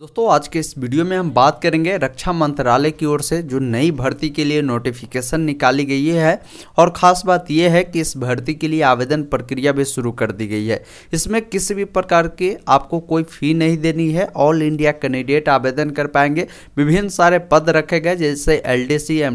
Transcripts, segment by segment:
दोस्तों आज के इस वीडियो में हम बात करेंगे रक्षा मंत्रालय की ओर से जो नई भर्ती के लिए नोटिफिकेशन निकाली गई है और ख़ास बात यह है कि इस भर्ती के लिए आवेदन प्रक्रिया भी शुरू कर दी गई है इसमें किसी भी प्रकार के आपको कोई फ़ी नहीं देनी है ऑल इंडिया कैंडिडेट आवेदन कर पाएंगे विभिन्न सारे पद रखे गए जैसे एल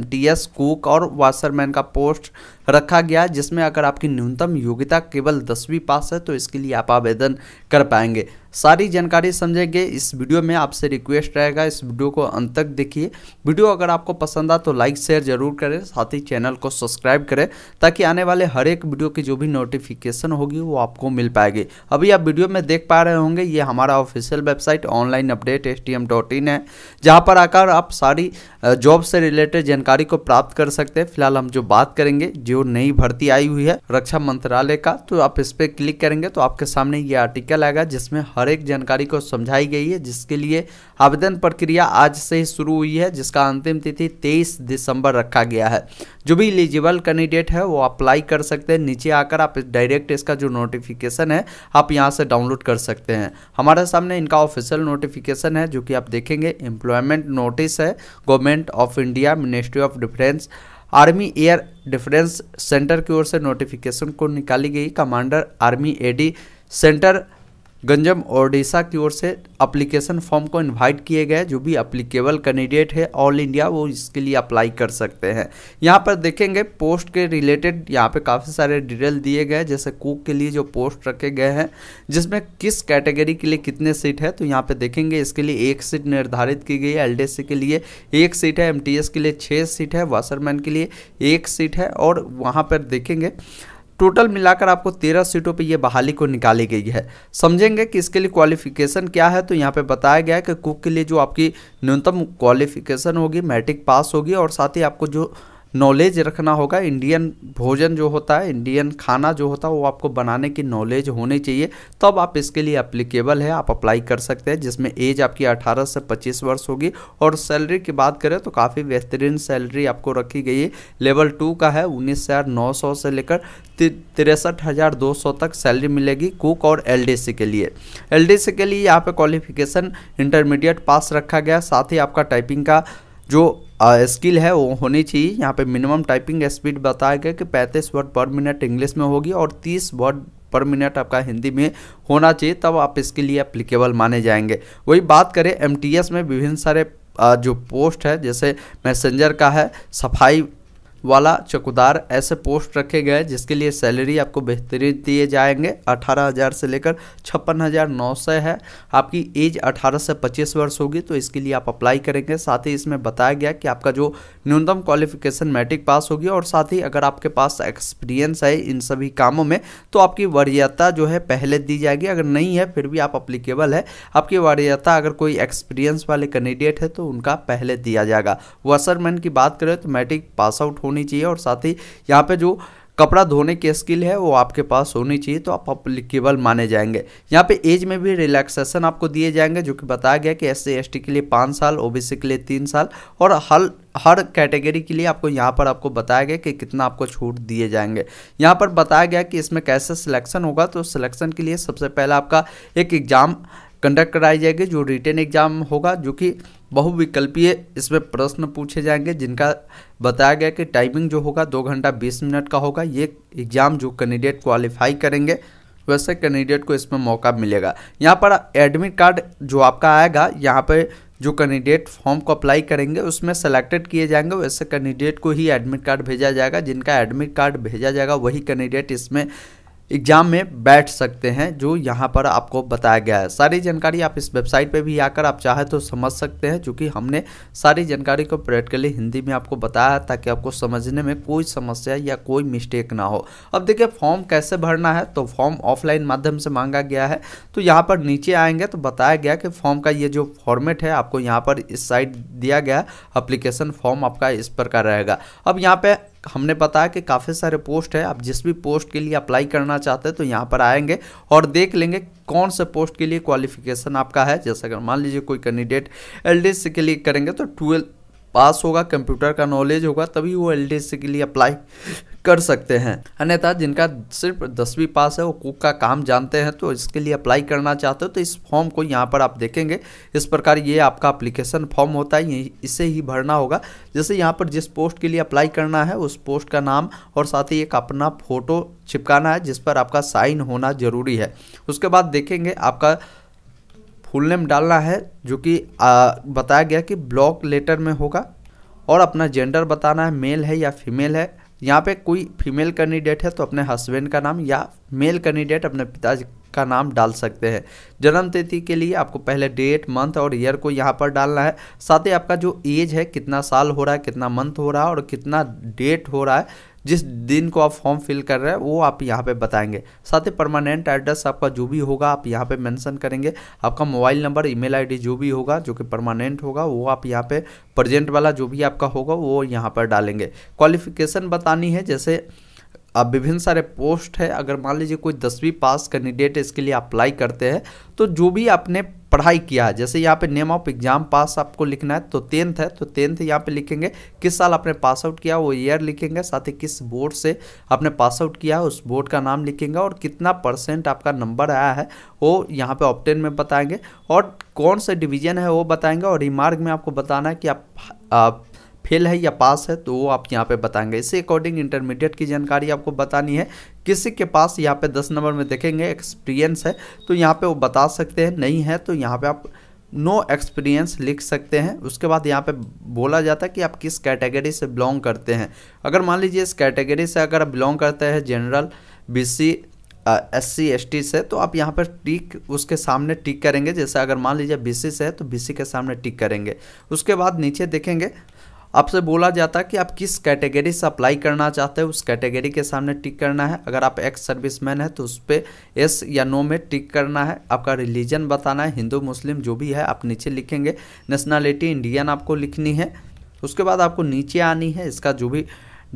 डी कुक और वाशरमैन का पोस्ट रखा गया जिसमें अगर आपकी न्यूनतम योग्यता केवल दसवीं पास है तो इसके लिए आप आवेदन कर पाएंगे सारी जानकारी समझेंगे इस वीडियो में आपसे रिक्वेस्ट रहेगा इस वीडियो को अंत तक देखिए वीडियो अगर आपको पसंद आ तो लाइक शेयर जरूर करें साथ ही चैनल को सब्सक्राइब करें ताकि आने वाले हर एक वीडियो की जो भी नोटिफिकेशन होगी वो आपको मिल पाएगी अभी आप वीडियो में देख पा रहे होंगे ये हमारा official website online updates है जहाँ पर आकर आप सारी जॉब से रिलेटेड जानकारी को प्राप्त कर सकते हैं फिलहाल हम जो बात करेंगे जो नई भर्ती आई हुई है रक्षा मंत्रालय का तो आप इस पर क्लिक करेंगे तो आपके सामने ये आर्टिकल आएगा जिसमें हर एक जानकारी को समझाई गई है जिसके लिए आवेदन प्रक्रिया आज से ही शुरू हुई है जिसका अंतिम तिथि तेईस दिसंबर रखा गया है जो भी एलिजिबल कैंडिडेट है वो अप्लाई कर सकते हैं नीचे आकर आप डायरेक्ट इसका जो नोटिफिकेशन है आप यहाँ से डाउनलोड कर सकते हैं हमारे सामने इनका ऑफिशियल नोटिफिकेशन है जो कि आप देखेंगे एम्प्लॉयमेंट नोटिस है government government of India ministry of defence army air defence centre की ओर से नोटिफिकेशन को निकाली गई commander army AD centre Ganjam Odisha की ओर से अप्लीकेशन फॉर्म को इनवाइट किए गए जो भी अप्लीकेबल कैंडिडेट है ऑल इंडिया वो इसके लिए अप्लाई कर सकते हैं यहाँ पर देखेंगे पोस्ट के रिलेटेड यहाँ पे काफ़ी सारे डिटेल दिए गए जैसे कुक के लिए जो पोस्ट रखे गए हैं जिसमें किस कैटेगरी के लिए कितने सीट है तो यहाँ पर देखेंगे इसके लिए एक सीट निर्धारित की गई है एल के लिए एक सीट है एम के लिए छः सीट है वाशरमैन के लिए एक सीट है और वहाँ पर देखेंगे टोटल मिलाकर आपको तेरह सीटों पे ये बहाली को निकाली गई है समझेंगे कि इसके लिए क्वालिफिकेशन क्या है तो यहाँ पे बताया गया है कि कुक के लिए जो आपकी न्यूनतम क्वालिफिकेशन होगी मैट्रिक पास होगी और साथ ही आपको जो नॉलेज रखना होगा इंडियन भोजन जो होता है इंडियन खाना जो होता है वो आपको बनाने की नॉलेज होनी चाहिए तब आप इसके लिए अप्लीकेबल है आप अप्लाई कर सकते हैं जिसमें एज आपकी 18 से 25 वर्ष होगी और सैलरी की बात करें तो काफ़ी बेहतरीन सैलरी आपको रखी गई है लेवल टू का है उन्नीस से लेकर तिरसठ हज़ार दो सौ तक सैलरी मिलेगी कुक और एलडीसी के लिए एलडीसी के लिए यहाँ पे क्वालिफिकेशन इंटरमीडिएट पास रखा गया साथ ही आपका टाइपिंग का जो स्किल है वो होनी चाहिए यहाँ पे मिनिमम टाइपिंग स्पीड बताया गया कि पैंतीस वर्ड पर मिनट इंग्लिश में होगी और तीस वर्ड पर मिनट आपका हिंदी में होना चाहिए तब आप इसके लिए अप्लीकेबल माने जाएंगे वही बात करें एम में विभिन्न सारे जो पोस्ट है जैसे मैसेंजर का है सफाई वाला चकुदार ऐसे पोस्ट रखे गए जिसके लिए सैलरी आपको बेहतरीन दिए जाएंगे अठारह हज़ार से लेकर छप्पन हज़ार नौ सौ है आपकी एज अठारह से पच्चीस वर्ष होगी तो इसके लिए आप अप्लाई करेंगे साथ ही इसमें बताया गया कि आपका जो न्यूनतम क्वालिफिकेशन मैट्रिक पास होगी और साथ ही अगर आपके पास एक्सपीरियंस है इन सभी कामों में तो आपकी वरीयता जो है पहले दी जाएगी अगर नहीं है फिर भी आप अप्लीकेबल है आपकी वरीयता अगर कोई एक्सपीरियंस वाले कैंडिडेट है तो उनका पहले दिया जाएगा वर्सरमैन की बात करें तो मैट्रिक पास आउट हो होनी चाहिए और साथ ही यहाँ पे जो कपड़ा धोने की स्किल है वो आपके पास होनी चाहिए तो आप अप्लीकेबल माने जाएंगे यहाँ पे एज में भी रिलैक्सेशन आपको दिए जाएंगे जो कि बताया गया कि एस सी के लिए पाँच साल ओबीसी के लिए तीन साल और हर हर कैटेगरी के लिए आपको यहाँ पर आपको बताया गया कि कितना आपको छूट दिए जाएंगे यहाँ पर बताया गया कि इसमें कैसे सिलेक्शन होगा तो सिलेक्शन के लिए सबसे पहले आपका एक एग्ज़ाम कंडक्ट कराई जाएगी जो रिटर्न एग्जाम होगा जो कि बहुविकल्पीय इसमें प्रश्न पूछे जाएंगे जिनका बताया गया कि टाइमिंग जो होगा दो घंटा बीस मिनट का होगा ये एग्ज़ाम जो कैंडिडेट क्वालिफाई करेंगे वैसे कैंडिडेट को इसमें मौका मिलेगा यहाँ पर एडमिट कार्ड जो आपका आएगा यहाँ पर जो कैंडिडेट फॉर्म को अप्लाई करेंगे उसमें सेलेक्टेड किए जाएंगे वैसे कैंडिडेट को ही एडमिट कार्ड भेजा जाएगा जिनका एडमिट कार्ड भेजा जाएगा वही कैंडिडेट इसमें एग्जाम में बैठ सकते हैं जो यहाँ पर आपको बताया गया है सारी जानकारी आप इस वेबसाइट पे भी आकर आप चाहे तो समझ सकते हैं क्योंकि हमने सारी जानकारी को प्रैक्टिकली हिंदी में आपको बताया है ताकि आपको समझने में कोई समस्या या कोई मिस्टेक ना हो अब देखिए फॉर्म कैसे भरना है तो फॉर्म ऑफलाइन माध्यम से मांगा गया है तो यहाँ पर नीचे आएंगे तो बताया गया कि फॉर्म का ये जो फॉर्मेट है आपको यहाँ पर इस साइड दिया गया अप्लीकेशन फॉर्म आपका इस प्रकार रहेगा अब यहाँ पर हमने बताया कि काफ़ी सारे पोस्ट है आप जिस भी पोस्ट के लिए अप्लाई करना चाहते हैं तो यहाँ पर आएंगे और देख लेंगे कौन से पोस्ट के लिए क्वालिफिकेशन आपका है जैसे अगर मान लीजिए कोई कैंडिडेट एल के लिए करेंगे तो ट्वेल्थ पास होगा कंप्यूटर का नॉलेज होगा तभी वो एल के लिए अप्लाई कर सकते हैं अन्यथा जिनका सिर्फ दसवीं पास है वो कुक का काम जानते हैं तो इसके लिए अप्लाई करना चाहते हो तो इस फॉर्म को यहाँ पर आप देखेंगे इस प्रकार ये आपका अप्लीकेशन फॉर्म होता है इसे ही भरना होगा जैसे यहाँ पर जिस पोस्ट के लिए अप्लाई करना है उस पोस्ट का नाम और साथ ही एक अपना फ़ोटो छिपकाना है जिस पर आपका साइन होना ज़रूरी है उसके बाद देखेंगे आपका फुल नेम डालना है जो कि बताया गया कि ब्लॉक लेटर में होगा और अपना जेंडर बताना है मेल है या फीमेल है यहाँ पे कोई फीमेल कैंडिडेट है तो अपने हस्बैंड का नाम या मेल कैंडिडेट अपने पिताजी का नाम डाल सकते हैं जन्म तिथि के लिए आपको पहले डेट मंथ और ईयर को यहाँ पर डालना है साथ ही आपका जो एज है कितना साल हो रहा है कितना मंथ हो रहा है और कितना डेट हो रहा है जिस दिन को आप फॉर्म फिल कर रहे हैं वो आप यहाँ पे बताएंगे साथ ही परमानेंट एड्रेस आपका जो भी होगा आप यहाँ पे मेंशन करेंगे आपका मोबाइल नंबर ईमेल आईडी जो भी होगा जो कि परमानेंट होगा वो आप यहाँ पे प्रजेंट वाला जो भी आपका होगा वो यहाँ पर डालेंगे क्वालिफिकेशन बतानी है जैसे अब विभिन्न सारे पोस्ट है अगर मान लीजिए कोई दसवीं पास कैंडिडेट इसके लिए अप्लाई करते हैं तो जो भी आपने पढ़ाई किया है जैसे यहाँ पे नेम ऑफ एग्जाम पास आपको लिखना है तो टेंथ है तो टेंथ यहाँ पे लिखेंगे किस साल आपने पास आउट किया वो ईयर लिखेंगे साथ ही किस बोर्ड से आपने पास आउट किया है उस बोर्ड का नाम लिखेंगे और कितना परसेंट आपका नंबर आया है वो यहाँ पे ऑप्टेन में बताएंगे और कौन सा डिवीजन है वो बताएंगे और रिमार्क में आपको बताना है कि आप, आप फेल है या पास है तो वो आप यहाँ पे बताएंगे इसी अकॉर्डिंग इंटरमीडिएट की जानकारी आपको बतानी है किसी के पास यहाँ पे दस नंबर में देखेंगे एक्सपीरियंस है तो यहाँ पे वो बता सकते हैं नहीं है तो यहाँ पे आप नो एक्सपीरियंस लिख सकते हैं उसके बाद यहाँ पे बोला जाता है कि आप किस कैटेगरी से बिलोंग करते हैं अगर मान लीजिए इस कैटेगरी से अगर आप बिलोंग करते हैं general B S C S T से तो आप यहाँ पर टिक उसके सामने टिक करेंगे जैसे अगर मान लीजिए सी से है तो सी के सामने टिक करेंगे उसके बाद नीचे देखेंगे आपसे बोला जाता है कि आप किस कैटेगरी से अप्लाई करना चाहते हैं उस कैटेगरी के सामने टिक करना है अगर आप एक्स सर्विस मैन है तो उस पर एस या नो में टिक करना है आपका रिलीजन बताना है हिंदू मुस्लिम जो भी है आप नीचे लिखेंगे नेशनैलिटी इंडियन आपको लिखनी है उसके बाद आपको नीचे आनी है इसका जो भी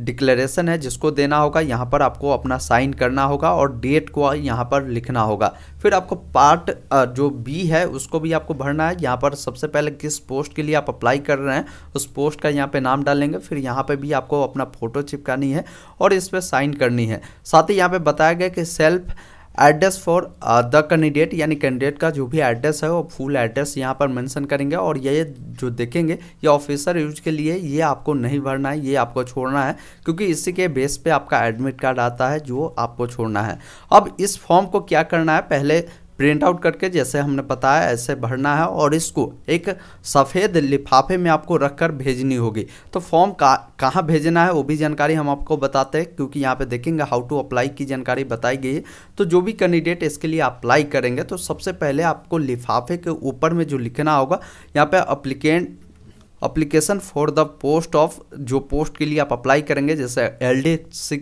डिक्लेरेशन है जिसको देना होगा यहाँ पर आपको अपना साइन करना होगा और डेट को यहाँ पर लिखना होगा फिर आपको पार्ट जो बी है उसको भी आपको भरना है यहाँ पर सबसे पहले किस पोस्ट के लिए आप अप्लाई कर रहे हैं उस पोस्ट का यहाँ पे नाम डालेंगे फिर यहाँ पे भी आपको अपना फ़ोटो चिपकानी है और इस पर साइन करनी है साथ ही यहाँ पर बताया गया कि self address for the candidate यानी कैंडिडेट का जो भी एड्रेस है वो फुल एड्रेस यहाँ पर मेंशन करेंगे और ये जो देखेंगे ये ऑफिसर यूज के लिए ये आपको नहीं भरना है ये आपको छोड़ना है क्योंकि इसी के बेस पे आपका एडमिट कार्ड आता है जो आपको छोड़ना है अब इस फॉर्म को क्या करना है पहले प्रिंट आउट करके जैसे हमने बताया ऐसे भरना है और इसको एक सफ़ेद लिफाफे में आपको रखकर भेजनी होगी तो फॉर्म का कहाँ भेजना है वो भी जानकारी हम आपको बताते हैं क्योंकि यहाँ पे देखेंगे हाउ टू अप्लाई की जानकारी बताई गई है तो जो भी कैंडिडेट इसके लिए अप्लाई करेंगे तो सबसे पहले आपको लिफाफे के ऊपर में जो लिखना होगा यहाँ पर applicant application for the post of जो पोस्ट के लिए आप अप्लाई करेंगे जैसे एल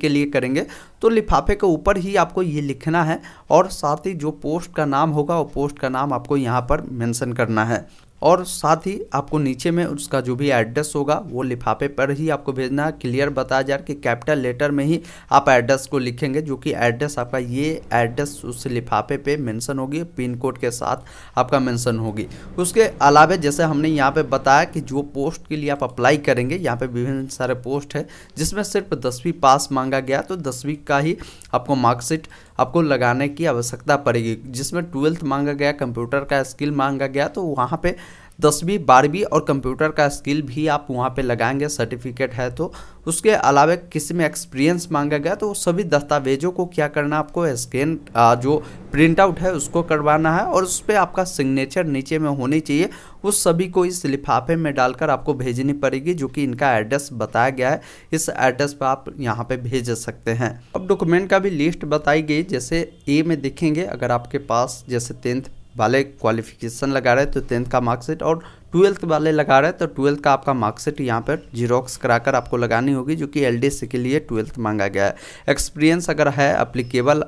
के लिए करेंगे तो लिफाफे के ऊपर ही आपको ये लिखना है और साथ ही जो पोस्ट का नाम होगा वो पोस्ट का नाम आपको यहाँ पर मेंशन करना है और साथ ही आपको नीचे में उसका जो भी एड्रेस होगा वो लिफाफे पर ही आपको भेजना है क्लियर बताया जा रहा है कि कैपिटल लेटर में ही आप एड्रेस को लिखेंगे जो कि एड्रेस आपका ये एड्रेस उस लिफाफे पे मेंशन होगी पिन कोड के साथ आपका मेंशन होगी उसके अलावा जैसे हमने यहाँ पे बताया कि जो पोस्ट के लिए आप अप्लाई करेंगे यहाँ पर विभिन्न सारे पोस्ट है जिसमें सिर्फ दसवीं पास मांगा गया तो दसवीं का ही आपको मार्कशीट आपको लगाने की आवश्यकता पड़ेगी जिसमें ट्वेल्थ मांगा गया कंप्यूटर का स्किल मांगा गया तो वहाँ पर दसवीं बारहवीं और कंप्यूटर का स्किल भी आप वहाँ पे लगाएंगे सर्टिफिकेट है तो उसके अलावा किसी में एक्सपीरियंस मांगा गया तो सभी दस्तावेजों को क्या करना आपको स्कैन जो प्रिंट आउट है उसको करवाना है और उस पर आपका सिग्नेचर नीचे में होनी चाहिए उस सभी को इस लिफाफे में डालकर आपको भेजनी पड़ेगी जो कि इनका एड्रेस बताया गया है इस एड्रेस पर आप यहाँ पर भेज सकते हैं अब डॉक्यूमेंट का भी लिस्ट बताई गई जैसे ए में देखेंगे अगर आपके पास जैसे टेंथ वाले क्वालिफिकेशन लगा रहे हैं तो टेंथ का मार्कशीट और ट्वेल्थ वाले लगा रहे हैं तो ट्वेल्थ का आपका मार्कशीट यहाँ पर जीरोक्स कराकर आपको लगानी होगी जो कि एल के लिए ट्वेल्थ मांगा गया है एक्सपीरियंस अगर है अप्लीकेबल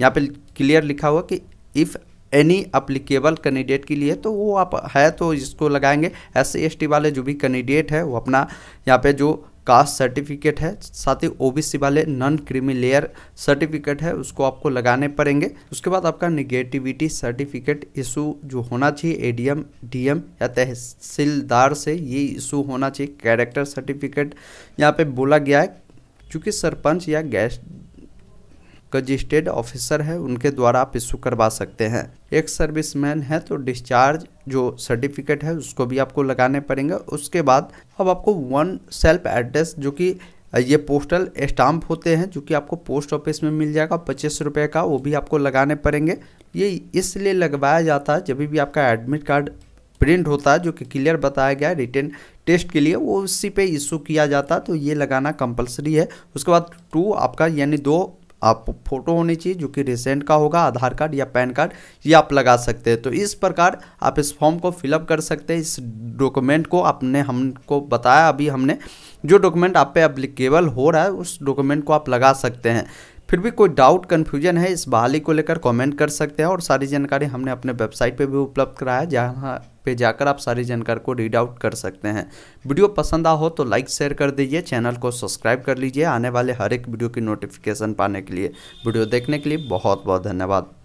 यहाँ पर क्लियर लिखा हुआ कि इफ़ एनी अप्लीकेबल कैंडिडेट के लिए तो वो आप है तो इसको लगाएंगे एस सी वाले जो भी कैंडिडेट है वो अपना यहाँ पे जो कास्ट सर्टिफिकेट है साथ ही ओबीसी वाले नॉन क्रीमी लेयर सर्टिफिकेट है उसको आपको लगाने पड़ेंगे उसके बाद आपका निगेटिविटी सर्टिफिकेट इशू जो होना चाहिए एडीएम डीएम या तहसीलदार से ये इशू होना चाहिए कैरेक्टर सर्टिफिकेट यहाँ पे बोला गया है क्योंकि सरपंच या गैस रजिस्टर्ड ऑफिसर है उनके द्वारा आप इशू करवा सकते हैं एक सर्विसमैन है तो डिस्चार्ज जो सर्टिफिकेट है उसको भी आपको लगाने पड़ेंगे उसके बाद अब आपको वन सेल्फ एड्रेस जो कि ये पोस्टल स्टाम्प होते हैं जो कि आपको पोस्ट ऑफिस में मिल जाएगा पच्चीस रुपये का वो भी आपको लगाने पड़ेंगे ये इसलिए लगवाया जाता है जब भी आपका एडमिट कार्ड प्रिंट होता है जो कि क्लियर बताया गया है रिटर्न टेस्ट के लिए वो उसी पे इशू किया जाता है तो ये लगाना कंपलसरी है उसके बाद टू आपका यानी दो आप फोटो होनी चाहिए जो कि रिसेंट का होगा आधार कार्ड या पैन कार्ड ये आप लगा सकते हैं तो इस प्रकार आप इस फॉर्म को फिलअप कर सकते हैं इस डॉक्यूमेंट को आपने हमको बताया अभी हमने जो डॉक्यूमेंट आप पे अप्लीकेबल हो रहा है उस डॉक्यूमेंट को आप लगा सकते हैं फिर भी कोई डाउट कन्फ्यूजन है इस बहाली को लेकर कॉमेंट कर सकते हैं और सारी जानकारी हमने अपने वेबसाइट पर भी उपलब्ध कराया जहाँ पे जाकर आप सारी जानकारी को रीड आउट कर सकते हैं वीडियो पसंद आ हो तो लाइक शेयर कर दीजिए चैनल को सब्सक्राइब कर लीजिए आने वाले हर एक वीडियो की नोटिफिकेशन पाने के लिए वीडियो देखने के लिए बहुत बहुत धन्यवाद